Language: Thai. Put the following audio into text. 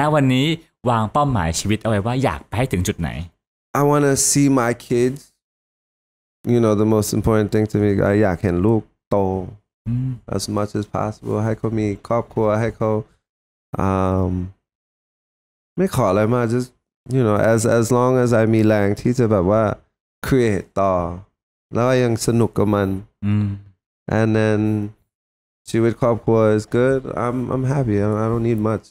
ณวันนี้วางเป้าหมายชีวิตเอาไว้ว่าอยากไปให้ถึงจุดไหน I want to see my kids you know the most important thing to me อยากเห็นลูกโต as much as possible ให้เขามีครอบครัวให้เขา um, ไม่ขออะไรมาก just you know as as long as I มีแรงที่จะแบบว่า create ต่อ แล้วก็ยังสนุกกับมัน and then ชีวิตครอบครัว is good I'm I'm happy I don't need much